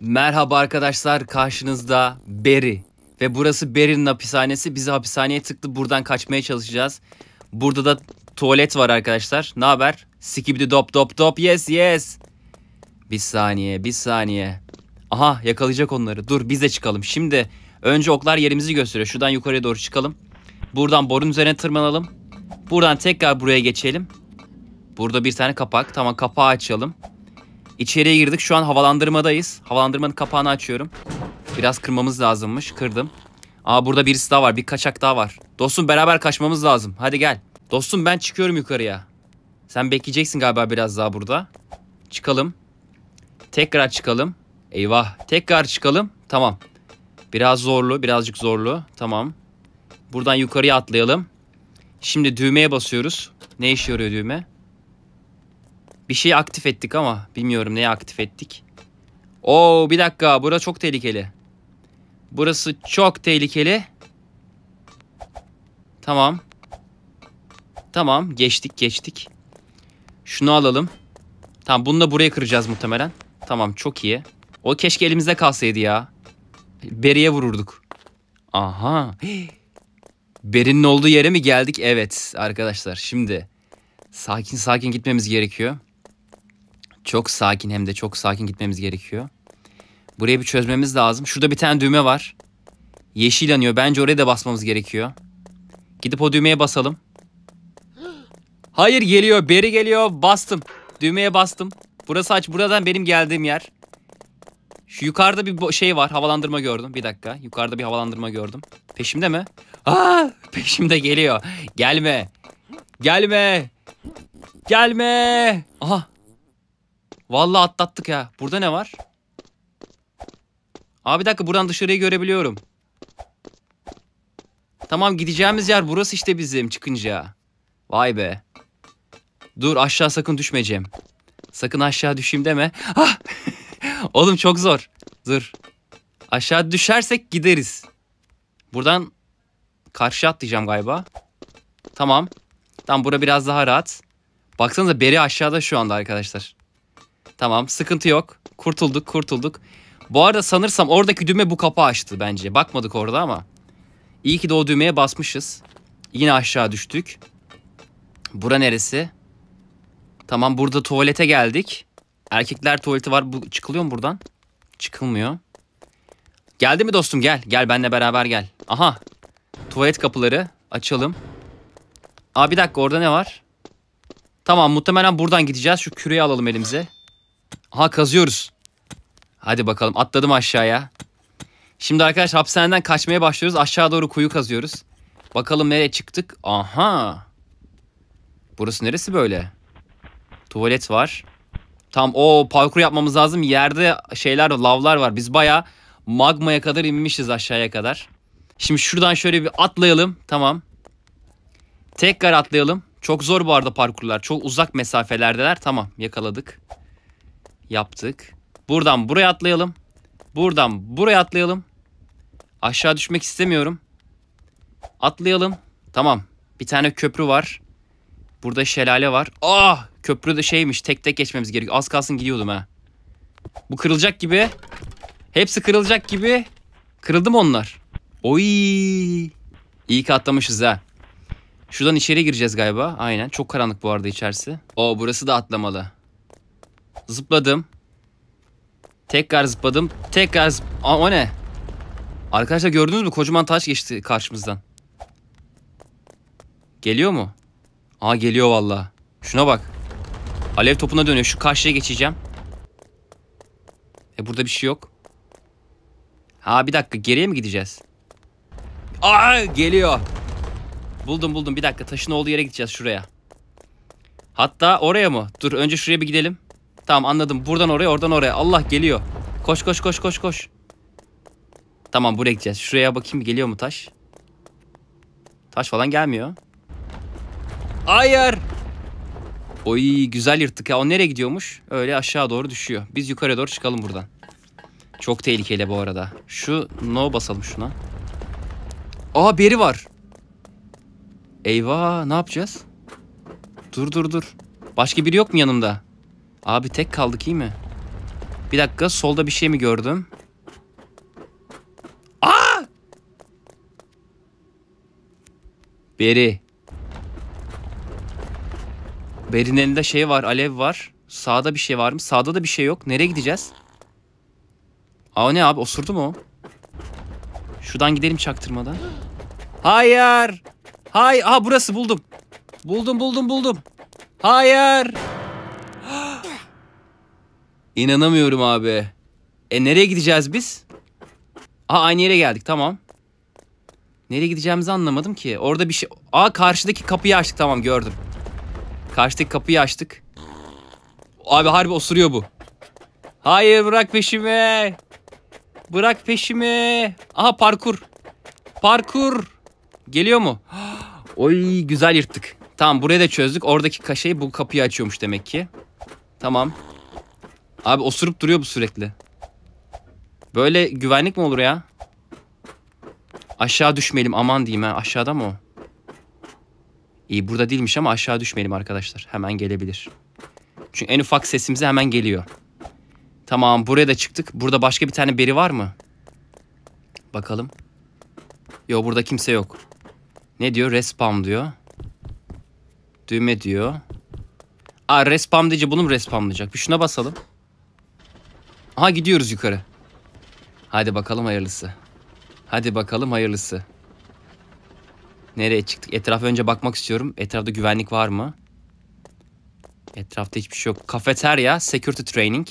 Merhaba arkadaşlar karşınızda Beri ve burası Beri'nin hapishanesi. Bizi hapishaneye tıklı buradan kaçmaya çalışacağız. Burada da tuvalet var arkadaşlar. Ne haber? Skibidi dop dop dop yes yes. Bir saniye bir saniye. Aha yakalayacak onları. Dur biz de çıkalım. Şimdi önce oklar yerimizi gösteriyor. Şuradan yukarıya doğru çıkalım. Buradan borun üzerine tırmanalım. Buradan tekrar buraya geçelim. Burada bir tane kapak. Tamam kapağı açalım. İçeriye girdik. Şu an havalandırmadayız. Havalandırmanın kapağını açıyorum. Biraz kırmamız lazımmış. Kırdım. Aa burada birisi daha var. Bir kaçak daha var. Dostum beraber kaçmamız lazım. Hadi gel. Dostum ben çıkıyorum yukarıya. Sen bekleyeceksin galiba biraz daha burada. Çıkalım. Tekrar çıkalım. Eyvah. Tekrar çıkalım. Tamam. Biraz zorlu. Birazcık zorlu. Tamam. Buradan yukarıya atlayalım. Şimdi düğmeye basıyoruz. Ne işe yarıyor düğme? Bir şey aktif ettik ama bilmiyorum neye aktif ettik. Oo bir dakika bura çok tehlikeli. Burası çok tehlikeli. Tamam. Tamam geçtik geçtik. Şunu alalım. Tamam bunu da buraya kıracağız muhtemelen. Tamam çok iyi. O keşke elimizde kalsaydı ya. Beri'ye vururduk. Aha. Beri'nin olduğu yere mi geldik? Evet arkadaşlar şimdi sakin sakin gitmemiz gerekiyor. Çok sakin hem de çok sakin gitmemiz gerekiyor. Burayı bir çözmemiz lazım. Şurada bir tane düğme var. Yeşil yanıyor. Bence oraya da basmamız gerekiyor. Gidip o düğmeye basalım. Hayır geliyor. Beri geliyor. Bastım. Düğmeye bastım. Burası aç. Buradan benim geldiğim yer. Şu yukarıda bir şey var. Havalandırma gördüm. Bir dakika. Yukarıda bir havalandırma gördüm. Peşimde mi? Aa, peşimde geliyor. Gelme. Gelme. Gelme. Aha Vallahi atlattık ya. Burada ne var? Abi bir dakika buradan dışarıyı görebiliyorum. Tamam gideceğimiz yer burası işte bizim çıkınca. Vay be. Dur aşağı sakın düşmeyeceğim. Sakın aşağı düşeyim deme. Ah! Oğlum çok zor. Dur. Aşağı düşersek gideriz. Buradan karşı atlayacağım galiba. Tamam. Tam bura biraz daha rahat. Baksanıza beri aşağıda şu anda arkadaşlar. Tamam sıkıntı yok. Kurtulduk kurtulduk. Bu arada sanırsam oradaki düğme bu kapı açtı bence. Bakmadık orada ama. İyi ki de o düğmeye basmışız. Yine aşağı düştük. Bura neresi? Tamam burada tuvalete geldik. Erkekler tuvaleti var. Bu, çıkılıyor mu buradan? Çıkılmıyor. Geldi mi dostum gel. Gel benle beraber gel. Aha. Tuvalet kapıları. Açalım. Aa bir dakika orada ne var? Tamam muhtemelen buradan gideceğiz. Şu küreyi alalım elimize. Ha kazıyoruz. Hadi bakalım atladım aşağıya. Şimdi arkadaş hapishaneden kaçmaya başlıyoruz. Aşağı doğru kuyu kazıyoruz. Bakalım nereye çıktık. Aha. Burası neresi böyle? Tuvalet var. Tam o parkur yapmamız lazım. Yerde şeyler lavlar var. Biz baya magmaya kadar inmişiz aşağıya kadar. Şimdi şuradan şöyle bir atlayalım. Tamam. Tekrar atlayalım. Çok zor bu arada parkurlar. Çok uzak mesafelerdeler. Tamam yakaladık yaptık. Buradan buraya atlayalım. Buradan buraya atlayalım. Aşağı düşmek istemiyorum. Atlayalım. Tamam. Bir tane köprü var. Burada şelale var. Ah! Köprü de şeymiş. Tek tek geçmemiz gerekiyor. Az kalsın gidiyordum ha. Bu kırılacak gibi. Hepsi kırılacak gibi. Kırıldı mı onlar? Oy! İyi ki atlamışız ha. Şuradan içeri gireceğiz galiba. Aynen. Çok karanlık bu arada içerisi. Oo burası da atlamalı. Zıpladım. Tekrar zıpladım. Tekrar zıp Aa, o ne? Arkadaşlar gördünüz mü? Kocaman taş geçti karşımızdan. Geliyor mu? Aa geliyor valla. Şuna bak. Alev topuna dönüyor. Şu karşıya geçeceğim. E burada bir şey yok. Ha bir dakika geriye mi gideceğiz? Aa geliyor. Buldum buldum bir dakika taşın olduğu yere gideceğiz şuraya. Hatta oraya mı? Dur önce şuraya bir gidelim. Tamam anladım. Buradan oraya oradan oraya. Allah geliyor. Koş koş koş koş koş. Tamam buraya gideceğiz. Şuraya bakayım geliyor mu taş? Taş falan gelmiyor. Hayır. Oy güzel yırttık ya. O nereye gidiyormuş? Öyle aşağı doğru düşüyor. Biz yukarı doğru çıkalım buradan. Çok tehlikeli bu arada. Şu no basalım şuna. Aa beri var. Eyvah ne yapacağız? Dur dur dur. Başka biri yok mu yanımda? Abi tek kaldık iyi mi? Bir dakika solda bir şey mi gördüm? Aa! Beri. Beri'nin elinde şey var, alev var. Sağda bir şey var mı? Sağda da bir şey yok. Nereye gideceğiz? Aa ne abi osurdu mu Şuradan gidelim çaktırmadan. Hayır. Hay, aha burası buldum. Buldum buldum buldum. Hayır. İnanamıyorum abi. E nereye gideceğiz biz? Aa aynı yere geldik tamam. Nereye gideceğimizi anlamadım ki. Orada bir şey... Aa karşıdaki kapıyı açtık tamam gördüm. Karşıdaki kapıyı açtık. Abi harbi osuruyor bu. Hayır bırak peşimi. Bırak peşimi. Aha parkur. Parkur. Geliyor mu? Oy güzel yırttık. Tamam burayı da çözdük. Oradaki kaşeyi bu kapıyı açıyormuş demek ki. Tamam. Abi osurup duruyor bu sürekli. Böyle güvenlik mi olur ya? Aşağı düşmeyelim aman diyeyim ha. Aşağıda mı o? İyi burada değilmiş ama aşağı düşmeyelim arkadaşlar. Hemen gelebilir. Çünkü en ufak sesimize hemen geliyor. Tamam buraya da çıktık. Burada başka bir tane beri var mı? Bakalım. Yok burada kimse yok. Ne diyor? Respam diyor. Düğme diyor. Aa respamlayıcı bunu mu respamlayacak? Bir şuna basalım. Ha gidiyoruz yukarı. Hadi bakalım hayırlısı. Hadi bakalım hayırlısı. Nereye çıktık? Etrafı önce bakmak istiyorum. Etrafta güvenlik var mı? Etrafta hiçbir şey yok. Kafeterya, security training.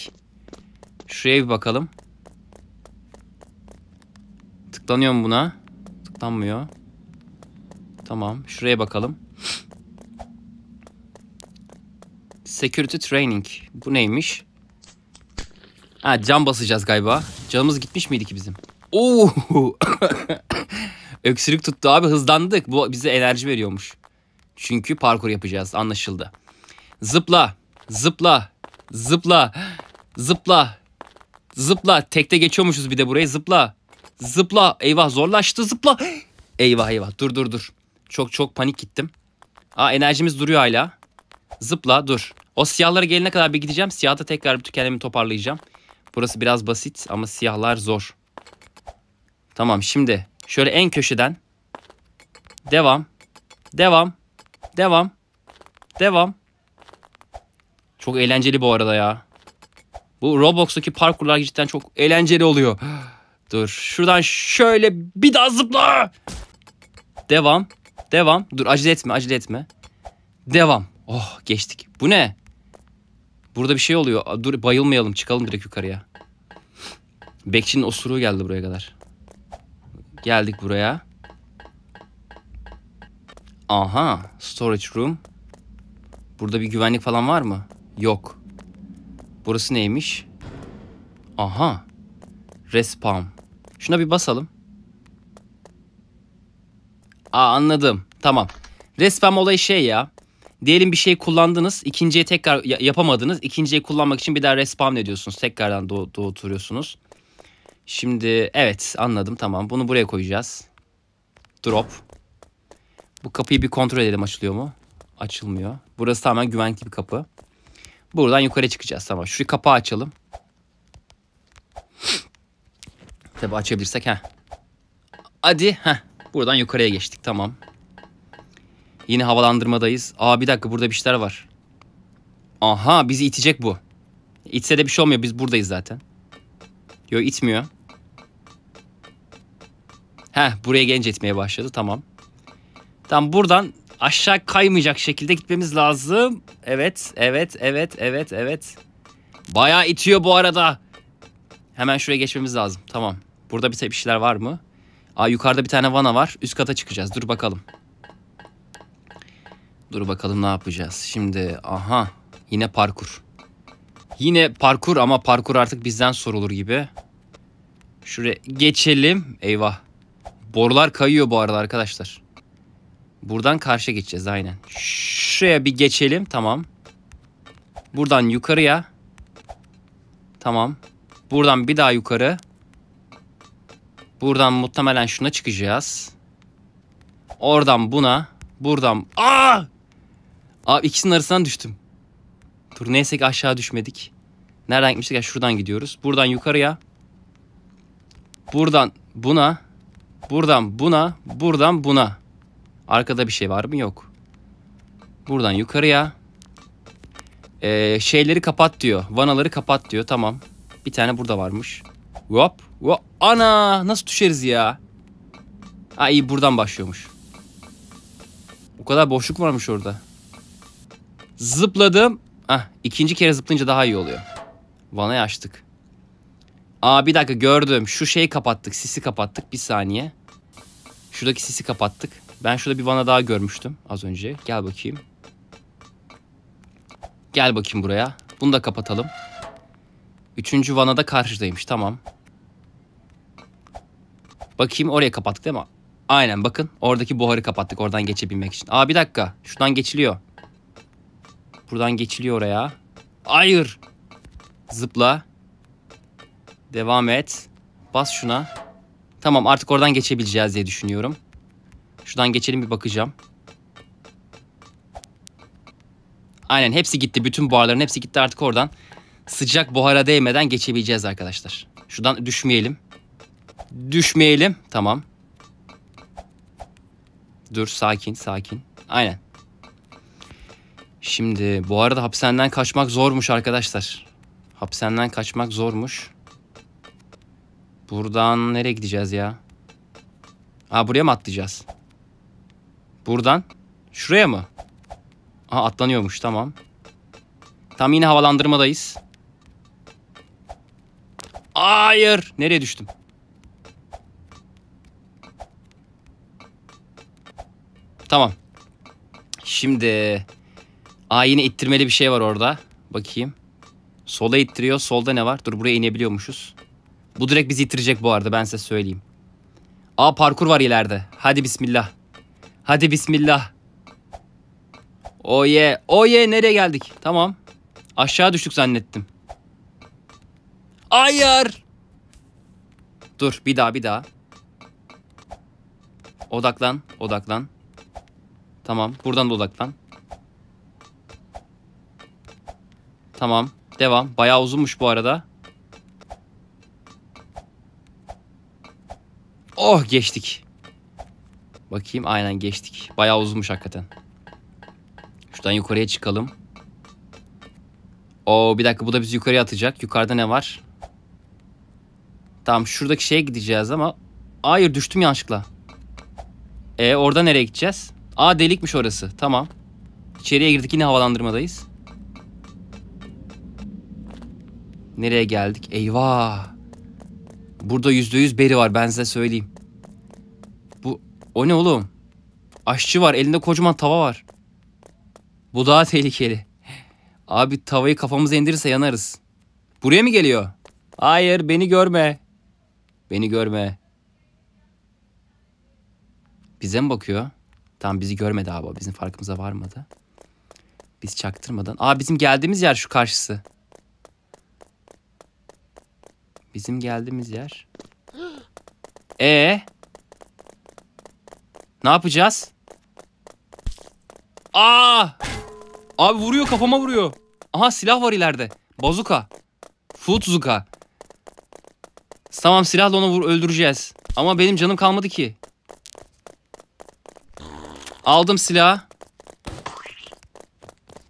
Şuraya bir bakalım. Tıklanıyor mu buna? Tıklanmıyor. Tamam. Şuraya bakalım. security training. Bu neymiş? Ha cam basacağız galiba. Canımız gitmiş miydi ki bizim? Oo! Öksürük tuttu abi hızlandık. Bu bize enerji veriyormuş. Çünkü parkur yapacağız anlaşıldı. Zıpla, zıpla, zıpla, zıpla, zıpla. Tekte geçiyormuşuz bir de burayı zıpla. Zıpla. Eyvah zorlaştı zıpla. Eyvah eyvah dur dur dur. Çok çok panik gittim. Aa enerjimiz duruyor hala. Zıpla dur. O siyahlara gelene kadar bir gideceğim. da tekrar bir kendimi toparlayacağım. Burası biraz basit ama siyahlar zor. Tamam şimdi şöyle en köşeden devam. Devam. Devam. Devam. Çok eğlenceli bu arada ya. Bu Roblox'taki parkurlar cidden çok eğlenceli oluyor. Dur şuradan şöyle bir daha zıpla. Devam. Devam. Dur acele etme acele etme. Devam. Oh geçtik. Bu ne? Burada bir şey oluyor. Dur bayılmayalım çıkalım direkt yukarıya. Bekçinin osuruğu geldi buraya kadar. Geldik buraya. Aha storage room. Burada bir güvenlik falan var mı? Yok. Burası neymiş? Aha. Respawn. Şuna bir basalım. Aa anladım. Tamam. Respawn olayı şey ya. Diyelim bir şey kullandınız. ikinciye tekrar yapamadınız. İkinciyi kullanmak için bir daha respawn ediyorsunuz. Tekrardan doğ doğuturuyorsunuz. Şimdi evet anladım tamam. Bunu buraya koyacağız. Drop. Bu kapıyı bir kontrol edelim açılıyor mu? Açılmıyor. Burası tamamen güvenli bir kapı. Buradan yukarı çıkacağız tamam. Şu kapağı açalım. Tabi açabilirsek ha. Hadi ha. Buradan yukarıya geçtik tamam. Yine havalandırmadayız. Aa bir dakika burada bir şeyler var. Aha bizi itecek bu. İtse de bir şey olmuyor. Biz buradayız zaten. Yo itmiyor. Heh buraya gelince itmeye başladı. Tamam. Tamam buradan aşağı kaymayacak şekilde gitmemiz lazım. Evet, evet, evet, evet, evet. Baya itiyor bu arada. Hemen şuraya geçmemiz lazım. Tamam. Burada bir, bir şeyler var mı? Aa yukarıda bir tane vana var. Üst kata çıkacağız. Dur bakalım. Dur bakalım ne yapacağız. Şimdi aha yine parkur. Yine parkur ama parkur artık bizden sorulur gibi. Şuraya geçelim. Eyvah. Borular kayıyor bu arada arkadaşlar. Buradan karşı geçeceğiz aynen. Şuraya bir geçelim tamam. Buradan yukarıya. Tamam. Buradan bir daha yukarı. Buradan muhtemelen şuna çıkacağız. Oradan buna. Buradan. Aa! Abi ikisinin arasından düştüm. Dur neyse ki aşağı düşmedik. Nereden gitmiştik? Ya şuradan gidiyoruz. Buradan yukarıya. Buradan buna. Buradan buna. Buradan buna. Arkada bir şey var mı? Yok. Buradan yukarıya. Ee, şeyleri kapat diyor. Vanaları kapat diyor. Tamam. Bir tane burada varmış. Hop. hop. Ana nasıl düşeriz ya? Ha iyi buradan başlıyormuş. O kadar boşluk varmış orada. Zıpladım. Ah, ikinci kere zıplayınca daha iyi oluyor. Vanayı açtık. Aa bir dakika gördüm. Şu şeyi kapattık. Sisi kapattık. Bir saniye. Şuradaki sisi kapattık. Ben şurada bir vana daha görmüştüm az önce. Gel bakayım. Gel bakayım buraya. Bunu da kapatalım. Üçüncü vana da karşıdaymış. Tamam. Bakayım oraya kapattık değil mi? Aynen bakın. Oradaki buharı kapattık oradan geçebilmek için. Aa bir dakika. Şuradan geçiliyor. Buradan geçiliyor oraya. Hayır. Zıpla. Devam et. Bas şuna. Tamam artık oradan geçebileceğiz diye düşünüyorum. Şuradan geçelim bir bakacağım. Aynen hepsi gitti. Bütün buharların hepsi gitti artık oradan. Sıcak buhara değmeden geçebileceğiz arkadaşlar. Şuradan düşmeyelim. Düşmeyelim. Tamam. Dur sakin sakin. Aynen. Şimdi bu arada hapishaneden kaçmak zormuş arkadaşlar. Hapishaneden kaçmak zormuş. Buradan nereye gideceğiz ya? Ha buraya mı atlayacağız? Buradan? Şuraya mı? Ha atlanıyormuş tamam. Tam yine havalandırmadayız. Hayır. Nereye düştüm? Tamam. Şimdi Aa yine ittirmeli bir şey var orada. Bakayım. Sola ittiriyor. Solda ne var? Dur buraya inebiliyormuşuz. Bu direkt bizi ittirecek bu arada ben size söyleyeyim. Aa parkur var ileride. Hadi bismillah. Hadi bismillah. Oye. Oye nereye geldik? Tamam. Aşağı düştük zannettim. Ayar. Dur bir daha bir daha. Odaklan odaklan. Tamam buradan da odaklan. Tamam. Devam. Bayağı uzunmuş bu arada. Oh geçtik. Bakayım aynen geçtik. Bayağı uzunmuş hakikaten. Şuradan yukarıya çıkalım. Oo bir dakika bu da bizi yukarıya atacak. Yukarıda ne var? Tamam şuradaki şeye gideceğiz ama... Hayır düştüm yanlışlıkla. E orada nereye gideceğiz? Aa delikmiş orası. Tamam. İçeriye girdik yine havalandırmadayız. Nereye geldik? Eyvah. Burada yüzde yüz beri var ben size söyleyeyim. Bu o ne oğlum? Aşçı var elinde kocaman tava var. Bu daha tehlikeli. Abi tavayı kafamıza indirirse yanarız. Buraya mı geliyor? Hayır beni görme. Beni görme. Bize mi bakıyor? Tam bizi görmedi abi. Bizim farkımıza varmadı. Biz çaktırmadan. Aa bizim geldiğimiz yer şu karşısı. Bizim geldiğimiz yer. E ee? Ne yapacağız? Aa! Abi vuruyor kafama vuruyor. Aha silah var ileride. Bazuka. Futzuka. Tamam silahla onu vur öldüreceğiz. Ama benim canım kalmadı ki. Aldım silahı.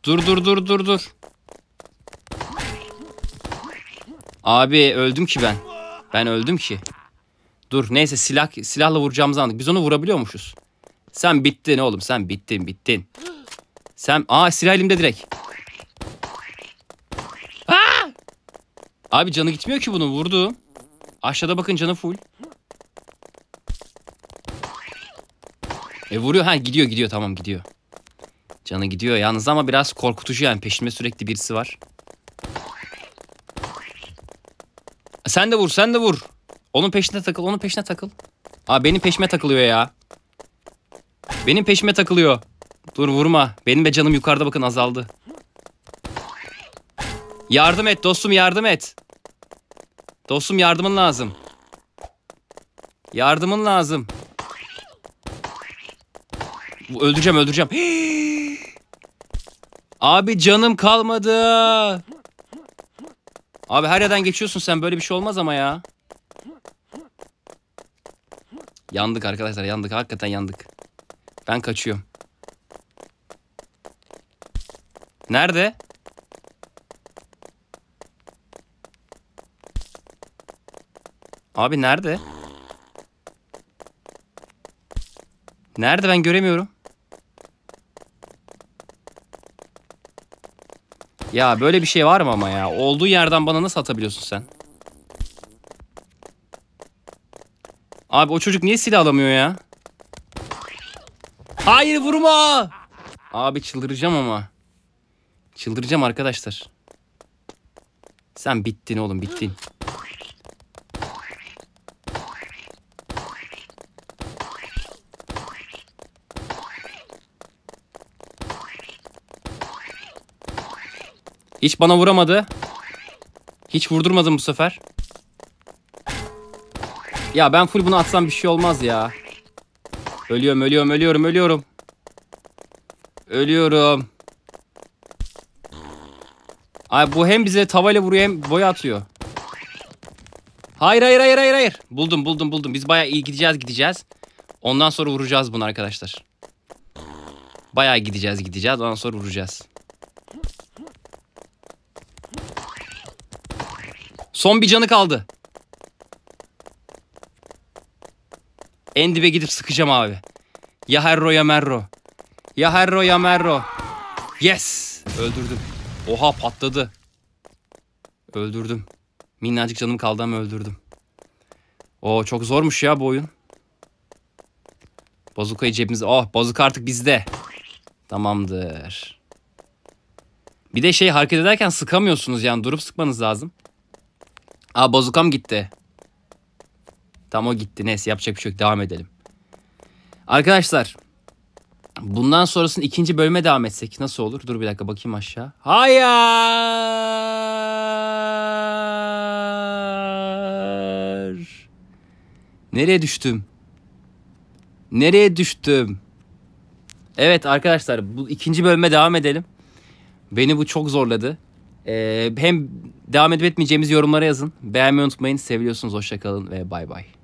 Dur dur dur dur dur. Abi öldüm ki ben. Ben öldüm ki. Dur neyse silah silahla vuracağımızı anladık. Biz onu vurabiliyormuşuz. Sen bittin oğlum sen bittin bittin. Sen aa silah elimde direkt. Aa! Abi canı gitmiyor ki bunu vurdu. Aşağıda bakın canı full. E vuruyor ha gidiyor gidiyor tamam gidiyor. Canı gidiyor yalnız ama biraz korkutucu yani peşinde sürekli birisi var. Sen de vur sen de vur. Onun peşine takıl onun peşine takıl. Aa benim peşime takılıyor ya. Benim peşime takılıyor. Dur vurma. Benim de canım yukarıda bakın azaldı. Yardım et dostum yardım et. Dostum yardımın lazım. Yardımın lazım. Öldüreceğim öldüreceğim. Abi canım kalmadı. Abi her yerden geçiyorsun sen böyle bir şey olmaz ama ya. Yandık arkadaşlar yandık hakikaten yandık. Ben kaçıyorum. Nerede? Abi nerede? Nerede ben göremiyorum. Ya böyle bir şey var mı ama ya? Olduğu yerden bana nasıl atabiliyorsun sen? Abi o çocuk niye silah alamıyor ya? Hayır vurma! Abi çıldıracağım ama. Çıldıracağım arkadaşlar. Sen bittin oğlum bittin. Hiç bana vuramadı. Hiç vurdurmadım bu sefer. Ya ben full bunu atsam bir şey olmaz ya. Ölüyorum ölüyorum ölüyorum ölüyorum. Ölüyorum. Ay bu hem bize tavayla vuruyor hem boya atıyor. Hayır hayır hayır hayır hayır. Buldum buldum buldum. Biz bayağı iyi gideceğiz gideceğiz. Ondan sonra vuracağız bunu arkadaşlar. Bayağı gideceğiz gideceğiz. Ondan sonra vuracağız. Son bir canı kaldı. En dibe gidip sıkacağım abi. Ya Herro ya Merro. Ya Herro ya Merro. Yes. Öldürdüm. Oha patladı. Öldürdüm. Minnacık canım kaldı ama öldürdüm. O çok zormuş ya bu oyun. Bazukayı cebimize... Oh bazuka artık bizde. Tamamdır. Bir de şey hareket ederken sıkamıyorsunuz yani durup sıkmanız lazım. Aa bazukam gitti. Tam o gitti. Neyse yapacak bir şey yok. Devam edelim. Arkadaşlar. Bundan sonrasını ikinci bölüme devam etsek nasıl olur? Dur bir dakika bakayım aşağı. Hayır. Nereye düştüm? Nereye düştüm? Evet arkadaşlar bu ikinci bölüme devam edelim. Beni bu çok zorladı. Ee, hem devam edip etmeyeceğimiz yorumlara yazın. Beğenmeyi unutmayın. Seviyorsunuz. Hoşçakalın ve bay bay.